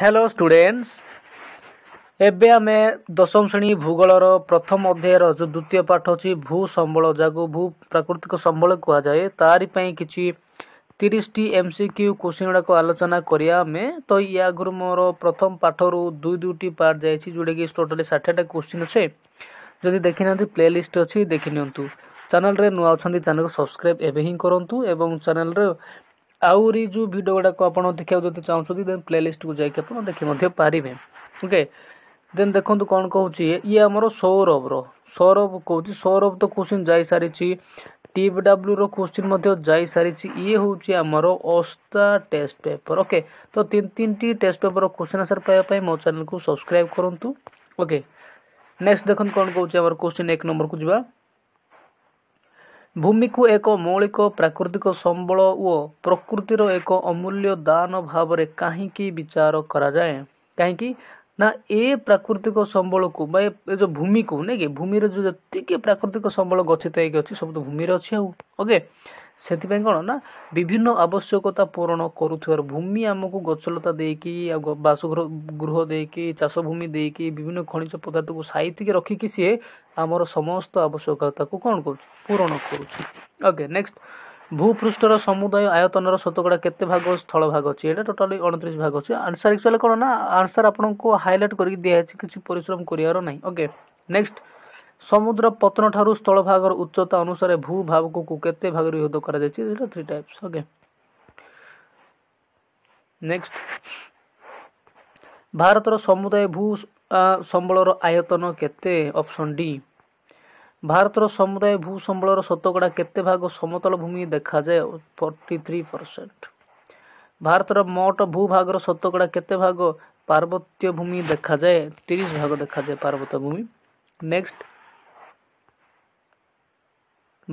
hello students ଏବେ ଆମେ ଦଶମ ଶ୍ରେଣୀ ଭୂଗୋଳର ପ୍ରଥମ ଅଧ୍ୟାୟର ଯେଉଁ ଦ୍ୱିତୀୟ ପାଠ ଅଛି ଭୂ ସମ୍ବଳ ଯାହାକୁ ଭୂ ପ୍ରାକୃତିକ ସମ୍ବଳ କୁହାଯାଏ ତାରି ପାଇଁ କିଛି ତିରିଶଟି ଏମ୍ ସି କ୍ୟୁ କୋଶ୍ଚିନ୍ ଗୁଡ଼ାକ ଆଲୋଚନା କରିବା ଆମେ ତ ୟା ଆଗରୁ ମୋର ପ୍ରଥମ ପାଠରୁ ଦୁଇ ଦୁଇଟି ପାର୍ଟ ଯାଇଛି ଯେଉଁଟାକି ଟୋଟାଲି ଷାଠିଏଟା କୋଶ୍ଚିନ୍ ଅଛି ଯଦି ଦେଖିନାହାନ୍ତି ପ୍ଲେ ଲିଷ୍ଟ ଅଛି ଦେଖିନିଅନ୍ତୁ ଚ୍ୟାନେଲରେ ନୂଆ ଅଛନ୍ତି ଚ୍ୟାନେଲକୁ ସବସ୍କ୍ରାଇବ୍ ଏବେ ହିଁ କରନ୍ତୁ ଏବଂ ଚ୍ୟାନେଲରେ आउरी जो भिड गुड़ाक आप देखा जो चाहते देन प्लेलीस्ट को जाकि देखे पारे ओके देन देखते कौन कौन ये आम सौरभर सौरभ कौन सौरभ तो क्वेश्चन जा सारी टीप डब्ल्यू रोश्चि जा सारी ये हूँ आमर अस्ता टेस्ट पेपर ओके तो तीन तीन टी टेस्ट पेपर क्वेश्चन आंसर पाइबा मो चेल को सब्सक्राइब करूँ ओके नेक्स्ट देखते कौन कौन आम क्वेश्चन एक नंबर को जी ଭୂମିକୁ ଏକ ମୌଳିକ ପ୍ରାକୃତିକ ସମ୍ବଳ ଓ ପ୍ରକୃତିର ଏକ ଅମୂଲ୍ୟ ଦାନ ଭାବରେ କାହିଁକି ବିଚାର କରାଯାଏ କାହିଁକି ନା ଏ ପ୍ରାକୃତିକ ସମ୍ବଳକୁ ବା ଏ ଯେଉଁ ଭୂମିକୁ ନାଇଁ କି ଭୂମିରେ ଯେଉଁ ଯେତିକି ପ୍ରାକୃତିକ ସମ୍ବଳ ଗଛିତ ହେଇକି ଅଛି ସବୁ ତ ଭୂମିରେ ଅଛି ଆଉ ଓକେ ସେଥିପାଇଁ କ'ଣ ନା ବିଭିନ୍ନ ଆବଶ୍ୟକତା ପୂରଣ କରୁଥିବାରୁ ଭୂମି ଆମକୁ ଗଛଲତା ଦେଇକି ଆଉ ବାସଗୃହ ଗୃହ ଦେଇକି ଚାଷ ଭୂମି ଦେଇକି ବିଭିନ୍ନ ଖଣିଜ ପଦାର୍ଥକୁ ସାଇତିକି ରଖିକି ସିଏ ଆମର ସମସ୍ତ ଆବଶ୍ୟକତାକୁ କ'ଣ କରୁଛି ପୂରଣ କରୁଛି ଓକେ ନେକ୍ସଟ ଭୂପୃଷ୍ଠର ସମୁଦାୟ ଆୟତନର ଶତକଡ଼ା କେତେ ଭାଗ ସ୍ଥଳ ଭାଗ ଅଛି ଏଇଟା ଟୋଟାଲି ଅଣତିରିଶ ଭାଗ ଅଛି ଆନ୍ସର୍ ଆକ୍ଚୁଆଲି କ'ଣ ନା ଆନ୍ସର୍ ଆପଣଙ୍କୁ ହାଇଲାଇଟ୍ କରିକି ଦିଆହେଇଛି କିଛି ପରିଶ୍ରମ କରିବାର ନାହିଁ ଓକେ ନେକ୍ସଟ ସମୁଦ୍ର ପତନ ଠାରୁ ସ୍ଥଳଭାଗର ଉଚ୍ଚତା ଅନୁସାରେ ଭୂଭାବକକୁ କେତେ ଭାଗରେ ବିଭେଦ କରାଯାଇଛି ସେଇଟା ଥ୍ରୀ ଟାଇପ୍ସ ଓକେ ନେକ୍ସଟ ଭାରତର ସମୁଦାୟ ଭୂ ସମ୍ବଳର ଆୟତନ କେତେ ଅପସନ୍ ଡି ଭାରତର ସମୁଦାୟ ଭୂ ସମ୍ବଳର ଶତକଡ଼ା କେତେ ଭାଗ ସମତଳ ଭୂମି ଦେଖାଯାଏ ଫର୍ଟି ଥ୍ରୀ ପରସେଣ୍ଟ ଭାରତର ମୋଟ ଭୂଭାଗର ଶତକଡ଼ା କେତେ ଭାଗ ପାର୍ବତ୍ୟ ଭୂମି ଦେଖାଯାଏ ତିରିଶ ଭାଗ ଦେଖାଯାଏ ପାର୍ବତ୍ୟ ଭୂମି ନେକ୍ସଟ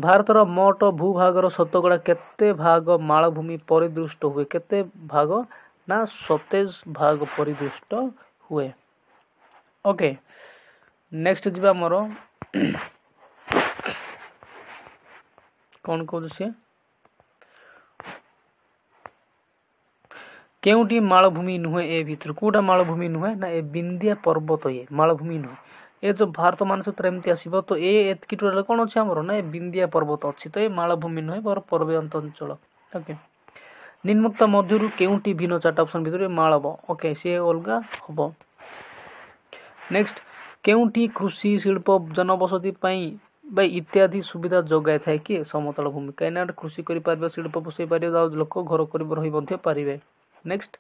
ଭାରତର ମୋଟ ଭୂଭାଗର ଶତକଡ଼ା କେତେ ଭାଗ ମାଳଭୂମି ପରିଦୃଷ୍ଟ ହୁଏ କେତେ ଭାଗ ନା ସତେଜ ଭାଗ ପରିଦୃଷ୍ଟ ହୁଏ ଓକେ ନେକ୍ସଟ ଯିବା ଆମର କ'ଣ କହୁଛି ସିଏ କେଉଁଠି ମାଳଭୂମି ନୁହେଁ ଏ ଭିତରୁ କେଉଁଟା ମାଳଭୂମି ନୁହେଁ ନା ଏ ବିନ୍ଦିଆ ପର୍ବତ ଇଏ ମାଳଭୂମି ନୁହେଁ ଏ ଯେଉଁ ଭାରତ ମାନଚିତ୍ର ଏମିତି ଆସିବ ତ ଏ ଏତିକି ଟୋଟାଲ କ'ଣ ଅଛି ଆମର ନା ଏ ବିନ୍ଦିଆ ପର୍ବତ ଅଛି ତ ଏ ମାଳଭୂମି ନୁହେଁ ବର ପର୍ବତ ଅଞ୍ଚଳ ଓକେ ନିମ୍ନକ୍ତ ମଧ୍ୟରୁ କେଉଁଟି ଭିନ୍ନ ଚାରିଟା ଅପସନ୍ ଭିତରେ ମାଳବ ଓକେ ସିଏ ଅଲଗା ହେବ ନେକ୍ସଟ କେଉଁଠି କୃଷି ଶିଳ୍ପ ଜନବସତି ପାଇଁ ବା ଇତ୍ୟାଦି ସୁବିଧା ଯୋଗାଇଥାଏ କିଏ ସମତଳ ଭୂମି କାହିଁକିନା କୃଷି କରିପାରିବେ ଶିଳ୍ପ ବସାଇ ପାରିବେ ଆଉ ଲୋକ ଘର କରି ରହି ମଧ୍ୟ ପାରିବେ ନେକ୍ସଟ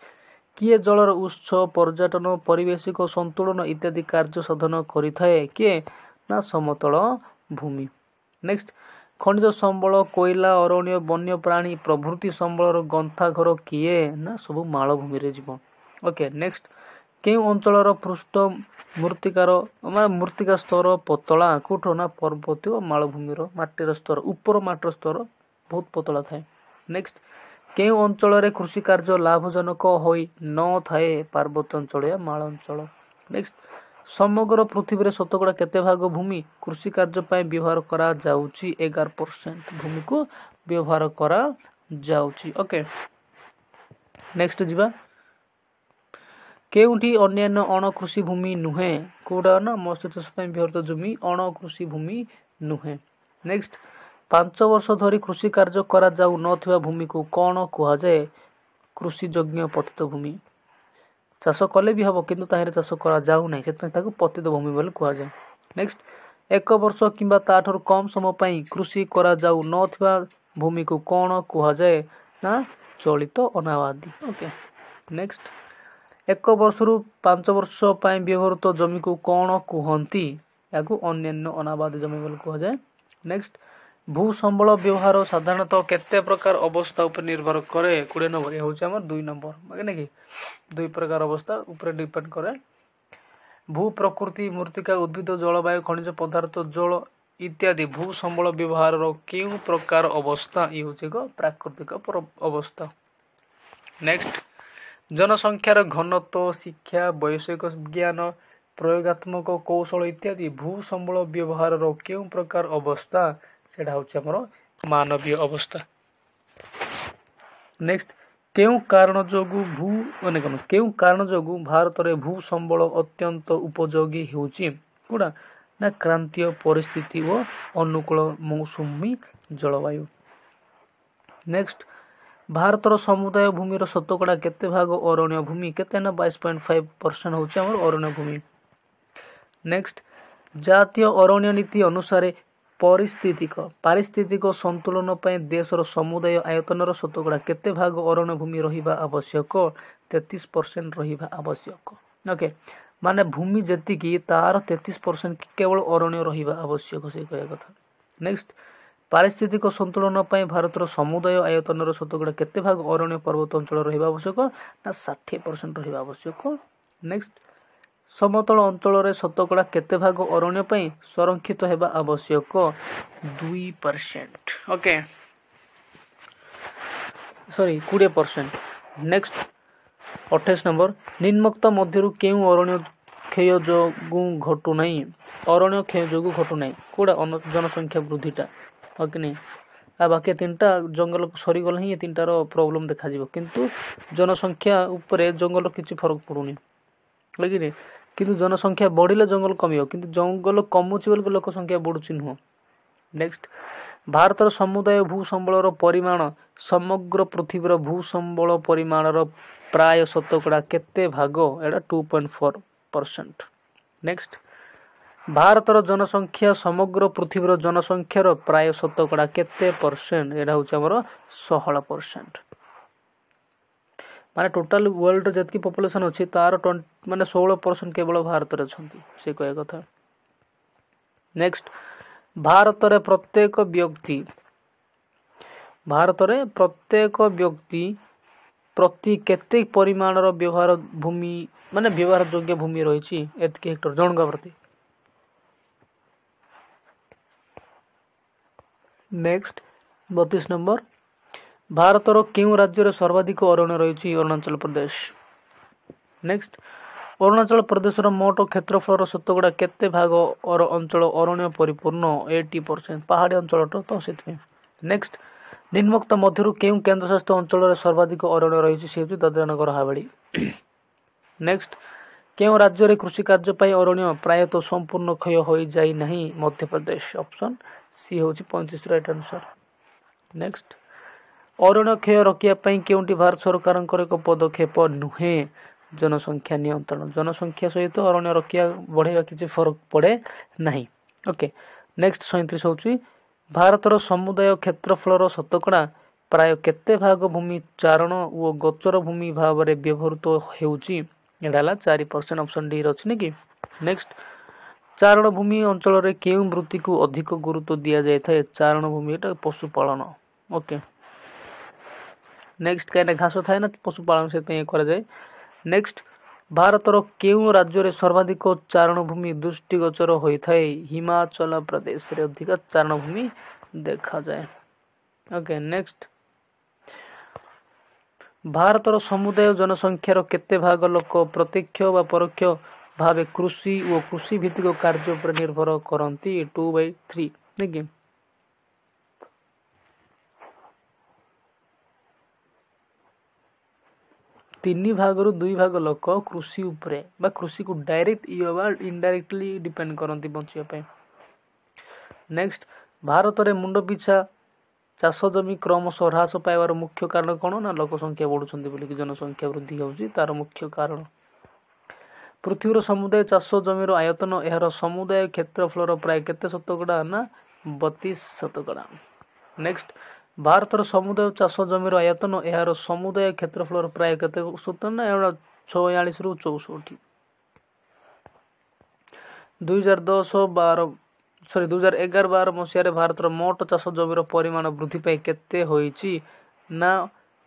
କିଏ ଜଳର ଉତ୍ସ ପର୍ଯ୍ୟଟନ ପରିବେଶିକ ସନ୍ତୁଳନ ଇତ୍ୟାଦି କାର୍ଯ୍ୟ ସାଧନ କରିଥାଏ କିଏ ନା ସମତଳ ଭୂମି ନେକ୍ସଟ ଖଣିଜ ସମ୍ବଳ କୋଇଲା ଅରଣ୍ୟ ବନ୍ୟପ୍ରାଣୀ ପ୍ରଭୃତି ସମ୍ବଳର ଗନ୍ଥାଘର କିଏ ନା ସବୁ ମାଳଭୂମିରେ ଯିବ ଓକେ ନେକ୍ସଟ କେଉଁ ଅଞ୍ଚଳର ପୃଷ୍ଠ ମୃତ୍ତିକାର ମାନେ ମୃତ୍ତିକା ସ୍ତର ପତଳା କେଉଁଠୁ ନା ପର୍ବତୀୟ ମାଳଭୂମିର ମାଟିର ସ୍ତର ଉପର ମାଟିର ସ୍ତର ବହୁତ ପତଳା ଥାଏ ନେକ୍ସଟ କେଉଁ ଅଞ୍ଚଳରେ କୃଷି କାର୍ଯ୍ୟ ଲାଭଜନକ ହୋଇନଥାଏ ପାର୍ବତ୍ୟାଞ୍ଚଳ ୟା ମାଳାଞ୍ଚଳ ନେକ୍ସଟ ସମଗ୍ର ପୃଥିବୀରେ ଶତକଡ଼ା କେତେ ଭାଗ ଭୂମି କୃଷି କାର୍ଯ୍ୟ ପାଇଁ ବ୍ୟବହାର କରାଯାଉଛି ଏଗାର ପରସେଣ୍ଟ ଭୂମିକୁ ବ୍ୟବହାର କରାଯାଉଛି ଓକେ ନେକ୍ସଟ ଯିବା କେଉଁଠି ଅନ୍ୟାନ୍ୟ ଅଣକୃଷି ଭୂମି ନୁହେଁ କେଉଁଟା ନା ମତ୍ସ୍ୟ ଚାଷ ପାଇଁ ବ୍ୟବହୃତ ଜମି ଅଣକୃଷି ଭୂମି ନୁହେଁ ନେକ୍ସଟ ପାଞ୍ଚ ବର୍ଷ ଧରି କୃଷି କାର୍ଯ୍ୟ କରାଯାଉନଥିବା ଭୂମିକୁ କ'ଣ କୁହାଯାଏ କୃଷିଯୋଗ୍ୟ ପତିତ ଭୂମି ଚାଷ କଲେ ବି ହେବ କିନ୍ତୁ ତାହିଁରେ ଚାଷ କରାଯାଉନାହିଁ ସେଥିପାଇଁ ତାକୁ ପତିତ ଭୂମି ବୋଲି କୁହାଯାଏ ନେକ୍ସଟ ଏକ ବର୍ଷ କିମ୍ବା ତା'ଠାରୁ କମ୍ ସମୟ ପାଇଁ କୃଷି କରାଯାଉନଥିବା ଭୂମିକୁ କ'ଣ କୁହାଯାଏ ନା ଚଳିତ ଅନାବାଦୀ ଓକେ ନେକ୍ସଟ ଏକ ବର୍ଷରୁ ପାଞ୍ଚ ବର୍ଷ ପାଇଁ ବ୍ୟବହୃତ ଜମିକୁ କ'ଣ କୁହନ୍ତି ଏହାକୁ ଅନ୍ୟାନ୍ୟ ଅନାବାଦୀ ଜମି ବୋଲି କୁହାଯାଏ ନେକ୍ସଟ ଭୂ ସମ୍ବଳ ବ୍ୟବହାର ସାଧାରଣତଃ କେତେ ପ୍ରକାର ଅବସ୍ଥା ଉପରେ ନିର୍ଭର କରେ କୋଡ଼ିଏ ନମ୍ବର ଏ ହେଉଛି ଆମର ଦୁଇ ନମ୍ବର ମାନେ କି ଦୁଇ ପ୍ରକାର ଅବସ୍ଥା ଉପରେ ଡିପେଣ୍ଡ କରେ ଭୂ ପ୍ରକୃତି ମୃତ୍ତିକା ଉଦ୍ଭିଦ ଜଳବାୟୁ ଖଣିଜ ପଦାର୍ଥ ଜଳ ଇତ୍ୟାଦି ଭୂ ସମ୍ବଳ ବ୍ୟବହାରର କେଉଁ ପ୍ରକାର ଅବସ୍ଥା ଇଏ ହେଉଛି ଏକ ପ୍ରାକୃତିକ ଅବସ୍ଥା ନେକ୍ସଟ ଜନସଂଖ୍ୟାର ଘନତ୍ଵ ଶିକ୍ଷା ବୈଷୟିକ ଜ୍ଞାନ ପ୍ରୟୋଗାତ୍ମକ କୌଶଳ ଇତ୍ୟାଦି ଭୂ ସମ୍ବଳ ବ୍ୟବହାରର କେଉଁ ପ୍ରକାର ଅବସ୍ଥା ସେଇଟା ହେଉଛି ଆମର ମାନବୀୟ ଅବସ୍ଥା ନେକ୍ସଟ କେଉଁ କାରଣ ଯୋଗୁଁ ଭୂ ମାନେ କ'ଣ କେଉଁ କାରଣ ଯୋଗୁଁ ଭାରତରେ ଭୂ ସମ୍ବଳ ଅତ୍ୟନ୍ତ ଉପଯୋଗୀ ହେଉଛି କେଉଁଟା ନା କ୍ରାନ୍ତୀୟ ପରିସ୍ଥିତି ଓ ଅନୁକୂଳ ମୌସୁମୀ ଜଳବାୟୁ ନେକ୍ସଟ ଭାରତର ସମୁଦାୟ ଭୂମିର ଶତକଡ଼ା କେତେ ଭାଗ ଅରଣ୍ୟ ଭୂମି କେତେ ନା ବାଇଶ ପଏଣ୍ଟ ଫାଇଭ ପରସେଣ୍ଟ ହେଉଛି ଆମର ଅରଣ୍ୟ ଭୂମି ନେକ୍ସଟ ଜାତୀୟ ଅରଣ୍ୟ ନୀତି ଅନୁସାରେ ପରିସ୍ଥିତିକ ପାରିସ୍ଥିତିକ ସନ୍ତୁଳନ ପାଇଁ ଦେଶର ସମୁଦାୟ ଆୟତନର ଶତକଡ଼ା କେତେ ଭାଗ ଅରଣ୍ୟଭୂମି ରହିବା ଆବଶ୍ୟକ ତେତିଶ ପରସେଣ୍ଟ ରହିବା ଆବଶ୍ୟକ ଓକେ ମାନେ ଭୂମି ଯେତିକି ତାର ତେତିଶ ପରସେଣ୍ଟ କେବଳ ଅରଣ୍ୟ ରହିବା ଆବଶ୍ୟକ ସେ କହିବା କଥା ନେକ୍ସଟ ପାରିସ୍ଥିତିକ ସନ୍ତୁଳନ ପାଇଁ ଭାରତର ସମୁଦାୟ ଆୟତନର ଶତକଡ଼ା କେତେ ଭାଗ ଅରଣ୍ୟ ପର୍ବତ ଅଞ୍ଚଳ ରହିବା ଆବଶ୍ୟକ ନା ଷାଠିଏ ପରସେଣ୍ଟ ରହିବା ଆବଶ୍ୟକ ନେକ୍ସଟ ସମତଳ ଅଞ୍ଚଳରେ ଶତକଡ଼ା କେତେ ଭାଗ ଅରଣ୍ୟ ପାଇଁ ସଂରକ୍ଷିତ ହେବା ଆବଶ୍ୟକ ଦୁଇ ପରସେଣ୍ଟ ଓକେ ସରି କୋଡ଼ିଏ ପରସେଣ୍ଟ ନେକ୍ସଟ ଅଠେଇଶ ନମ୍ବର ନିମ୍ନକ୍ତ ମଧ୍ୟରୁ କେଉଁ ଅରଣ୍ୟ କ୍ଷୟ ଯୋଗୁଁ ଘଟୁନାହିଁ ଅରଣ୍ୟ କ୍ଷୟ ଯୋଗୁଁ ଘଟୁନାହିଁ କେଉଁଟା ଜନସଂଖ୍ୟା ବୃଦ୍ଧିଟା ଓକେ ନାହିଁ ଆଉ ବାକି ତିନିଟା ଜଙ୍ଗଲ ସରିଗଲେ ହିଁ ଏ ତିନିଟାର ପ୍ରୋବ୍ଲେମ୍ ଦେଖାଯିବ କିନ୍ତୁ ଜନସଂଖ୍ୟା ଉପରେ ଜଙ୍ଗଲର କିଛି ଫରକ ପଡ଼ୁନି ବୁଝିଲେ କିନ୍ତୁ ଜନସଂଖ୍ୟା ବଢ଼ିଲେ ଜଙ୍ଗଲ କମିବ କିନ୍ତୁ ଜଙ୍ଗଲ କମୁଛି ବୋଲି ଲୋକ ସଂଖ୍ୟା ବଢ଼ୁଛି ନୁହଁ ନେକ୍ସଟ ଭାରତର ସମୁଦାୟ ଭୂ ସମ୍ବଳର ପରିମାଣ ସମଗ୍ର ପୃଥିବୀର ଭୂ ସମ୍ବଳ ପରିମାଣର ପ୍ରାୟ ଶତକଡ଼ା କେତେ ଭାଗ ଏଇଟା two point four percent next ଭାରତର ଜନସଂଖ୍ୟା ସମଗ୍ର ପୃଥିବୀର ଜନସଂଖ୍ୟାର ପ୍ରାୟ ଶତକଡ଼ା କେତେ ପରସେଣ୍ଟ ଏଇଟା ହେଉଛି ଆମର ଷୋହଳ ପରସେଣ୍ଟ ମାନେ ଟୋଟାଲ ୱାର୍ଲଡ଼ର ଯେତିକି ପପୁଲେସନ୍ ଅଛି ତାର ମାନେ ଷୋହଳ ପରସେଣ୍ଟ କେବଳ ଭାରତରେ ଅଛନ୍ତି ସେ କହିବା କଥା ନେକ୍ସଟ ଭାରତରେ ପ୍ରତ୍ୟେକ ବ୍ୟକ୍ତି ଭାରତରେ ପ୍ରତ୍ୟେକ ବ୍ୟକ୍ତି ପ୍ରତି କେତେ ପରିମାଣର ବ୍ୟବହାର ଭୂମି ମାନେ ବ୍ୟବହାର ଯୋଗ୍ୟ ଭୂମି ରହିଛି ଏତିକି ହେକ୍ଟର ଜଣଙ୍କ ପ୍ରତି ନେକ୍ସଟ ବତିଶ ନମ୍ବର ଭାରତର କେଉଁ ରାଜ୍ୟରେ ସର୍ବାଧିକ ଅରଣ୍ୟ ରହିଛି ଅରୁଣାଚଳ ପ୍ରଦେଶ ନେକ୍ସଟ ଅରୁଣାଚଳ ପ୍ରଦେଶର ମୋଟ କ୍ଷେତ୍ରଫଳର ଶତକଡ଼ା କେତେ ଭାଗ ଅଞ୍ଚଳ ଅରଣ୍ୟ ପରିପୂର୍ଣ୍ଣ ଏଇଟି ପରସେଣ୍ଟ ପାହାଡ଼ି ଅଞ୍ଚଳଟ ତ ସେଥିପାଇଁ ନେକ୍ସଟ ନିମ୍ନୋକ୍ତ ମଧ୍ୟରୁ କେଉଁ କେନ୍ଦ୍ରଶାସିତ ଅଞ୍ଚଳରେ ସର୍ବାଧିକ ଅରଣ୍ୟ ରହିଛି ସେ ହେଉଛି ଦାଦ୍ରାନଗର ହାବେଳି ନେକ୍ସଟ କେଉଁ ରାଜ୍ୟରେ କୃଷି କାର୍ଯ୍ୟ ପାଇଁ ଅରଣ୍ୟ ପ୍ରାୟତଃ ସମ୍ପୂର୍ଣ୍ଣ କ୍ଷୟ ହୋଇଯାଇ ନାହିଁ ମଧ୍ୟପ୍ରଦେଶ ଅପସନ୍ ସି ହେଉଛି ପଇଁତିରିଶ ରାଇଟ୍ ଆନ୍ସର୍ ନେକ୍ସଟ ଅରଣ୍ୟ କ୍ଷୟ ରୋକିବା ପାଇଁ କେଉଁଠି ଭାରତ ସରକାରଙ୍କର ଏକ ପଦକ୍ଷେପ ନୁହେଁ ଜନସଂଖ୍ୟା ନିୟନ୍ତ୍ରଣ ଜନସଂଖ୍ୟା ସହିତ ଅରଣ୍ୟ ରକ୍ଷା ବଢ଼ାଇବା କିଛି ଫରକ ପଡ଼େ ନାହିଁ ଓକେ ନେକ୍ସଟ ସଇଁତିରିଶ ହେଉଛି ଭାରତର ସମୁଦାୟ କ୍ଷେତ୍ରଫଳର ଶତକଡ଼ା ପ୍ରାୟ କେତେ ଭାଗ ଭୂମି ଚାରଣ ଓ ଗୋଚର ଭୂମି ଭାବରେ ବ୍ୟବହୃତ ହେଉଛି ଏଇଟା ହେଲା ଚାରି ପରସେଣ୍ଟ ଅପସନ୍ ଡି ଅଛି ନା କି ନେକ୍ସଟ ଚାରଣ ଭୂମି ଅଞ୍ଚଳରେ କେଉଁ ବୃତ୍ତିକୁ ଅଧିକ ଗୁରୁତ୍ୱ ଦିଆଯାଇଥାଏ ଚାରଣ ଭୂମି ଏଇଟା ପଶୁପାଳନ ଓକେ નેક્સ્ટ કાંઈને ઘાસો થાય ને પશુપાଳନ ସେଥିପାଇଁ କରାଯାଏ ନେକ୍ସଟ ଭାରତର କେଉଁ ରାଜ୍ୟରେ ସର୍ବାଧିକ ଚାରଣଭୂମି ଦୃଷ୍ଟିଗୋଚର ହୋଇଥାଏ ହିମାଚଳ ପ୍ରଦେଶରେ ଅଧିକ ଚାରଣଭୂମି ଦେଖାଯାଏ ଓକେ ନେକ୍ସଟ ଭାରତର ସମୁଦାୟ ଜନସଂଖ୍ୟାର କେତେ ଭାଗ ଲୋକ ପ୍ରତ୍ୟକ୍ଷ ବା ପରୋକ୍ଷ ଭାବେ କୃଷି ଓ କୃଷିଭିତ୍ତିକ କାର୍ଯ୍ୟ ଉପରେ ନିର୍ଭର କରନ୍ତି ଟୁ ବାଇ ଥ୍ରୀ ଦେଖି ତିନି ଭାଗରୁ ଦୁଇ ଭାଗ ଲୋକ କୃଷି ଉପରେ ବା କୃଷିକୁ ଡାଇରେକ୍ଟ ଇଏ ବା ଇନଡାଇରେକ୍ଟଲି ଡିପେଣ୍ଡ କରନ୍ତି ବଞ୍ଚିବା ପାଇଁ ନେକ୍ସଟ ଭାରତରେ ମୁଣ୍ଡ ପିଛା ଚାଷ ଜମି କ୍ରମଶଃ ହ୍ରାସ ପାଇବାର ମୁଖ୍ୟ କାରଣ କ'ଣ ନା ଲୋକ ସଂଖ୍ୟା ବଢ଼ୁଛନ୍ତି ବୋଲିକି ଜନସଂଖ୍ୟା ବୃଦ୍ଧି ହେଉଛି ତା'ର ମୁଖ୍ୟ କାରଣ ପୃଥିବୀର ସମୁଦାୟ ଚାଷ ଜମିର ଆୟତନ ଏହାର ସମୁଦାୟ କ୍ଷେତ୍ରଫଳର ପ୍ରାୟ କେତେ ଶତକଡ଼ା ନା ବତିଶ ଶତକଡ଼ା ନେକ୍ସଟ ଭାରତର ସମୁଦାୟ ଚାଷ ଜମିର ଆୟତନ ଏହାର ସମୁଦାୟ କ୍ଷେତ୍ରଫଳର ପ୍ରାୟ କେତେ ସୂତ୍ର ନା ଏଗୁଡ଼ା ଛୟାଳିଶରୁ ଚଉଷଠି ଦୁଇ ହଜାର ଦଶ ବାର ସରି ଦୁଇ ହଜାର ଏଗାର ବାର ମସିହାରେ ଭାରତର ମୋଟ ଚାଷ ଜମିର ପରିମାଣ ବୃଦ୍ଧି ପାଇଁ କେତେ ହୋଇଛି ନା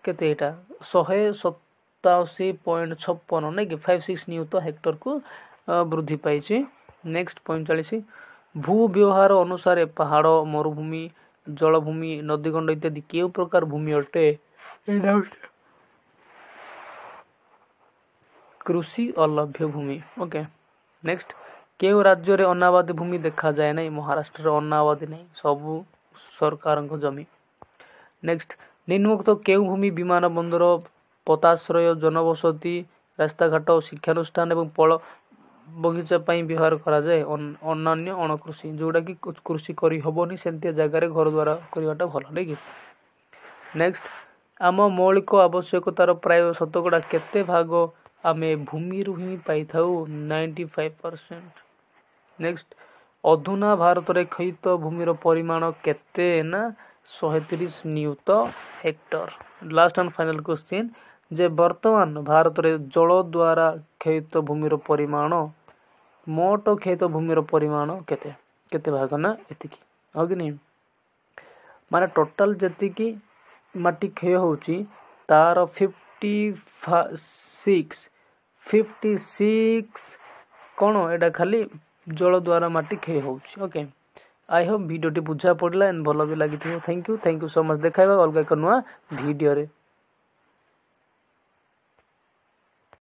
କେତେ ଏଇଟା ଶହେ ସତାଅଶୀ ପଏଣ୍ଟ ଛପନ ନାଇଁ ଫାଇଭ୍ ସିକ୍ସ ନିୟୁତ ହେକ୍ଟରକୁ ବୃଦ୍ଧି ପାଇଛି ନେକ୍ସଟ ପଇଁଚାଳିଶ ଭୂ ବ୍ୟବହାର ଅନୁସାରେ ପାହାଡ଼ ମରୁଭୂମି জলভূমি নদীখণ্ড ইত্যাদি কেউ প্রকার ভূমি অটে এটা হচ্ছে কৃষি অলভ্য ভূমি ওকে নেক্সট কেউ রাজ্যরে অন্নাবাদী ভূমি দেখা যায় নাই মহারাষ্ট্রের অন্নাবাদী নাই সবু সরকারଙ୍କ জমি নেক্সট নিম্নোক্ত কেউ ভূমি বিমানবন্দর পতাশ্রয় জনবসতি রাস্তাঘাট শিক্ষানুষ্ঠান এবং পল ବଗିଚା ପାଇଁ ବ୍ୟବହାର କରାଯାଏ ଅନ୍ୟାନ୍ୟ ଅଣକୃଷି ଯେଉଁଟାକି କୃଷି କରି ହେବନି ସେମିତିଆ ଜାଗାରେ ଘର ଦ୍ୱାରା କରିବାଟା ଭଲ ନାଇଁ କି ନେକ୍ସଟ ଆମ ମୌଳିକ ଆବଶ୍ୟକତାର ପ୍ରାୟ ଶତକଡ଼ା କେତେ ଭାଗ ଆମେ ଭୂମିରୁ ହିଁ ପାଇଥାଉ ନାଇଣ୍ଟି ଫାଇଭ୍ ପରସେଣ୍ଟ ନେକ୍ସଟ ଅଧୁନା ଭାରତରେ କ୍ଷୟିତ ଭୂମିର ପରିମାଣ କେତେ ନା ଶହେ ତିରିଶ ନିୟୁତ hectare last and final question ଯେ ବର୍ତ୍ତମାନ ଭାରତରେ ଜଳ ଦ୍ୱାରା କ୍ଷୟିତ ଭୂମିର ପରିମାଣ ମୋଟ କ୍ଷେତ ଭୂମିର ପରିମାଣ କେତେ କେତେ ଭାଗ ନା ଏତିକି ହଁ କି ନାହିଁ ମାନେ ଟୋଟାଲ୍ ଯେତିକି ମାଟି କ୍ଷୟ ହେଉଛି ତାର ଫିଫ୍ଟି ସିକ୍ସ ଫିଫ୍ଟି ସିକ୍ସ କ'ଣ ଏଇଟା ଖାଲି ଜଳ ଦ୍ୱାରା ମାଟି କ୍ଷୟ ହେଉଛି ଓକେ ଆଇ ହୋପ୍ ଭିଡ଼ିଓଟି ବୁଝା ପଡ଼ିଲା ଏଣ୍ଡ ଭଲ ବି ଲାଗିଥିବ thank you thank you so much ଦେଖାଇବା ଅଲଗା ଏକ ନୂଆ ଭିଡ଼ିଓରେ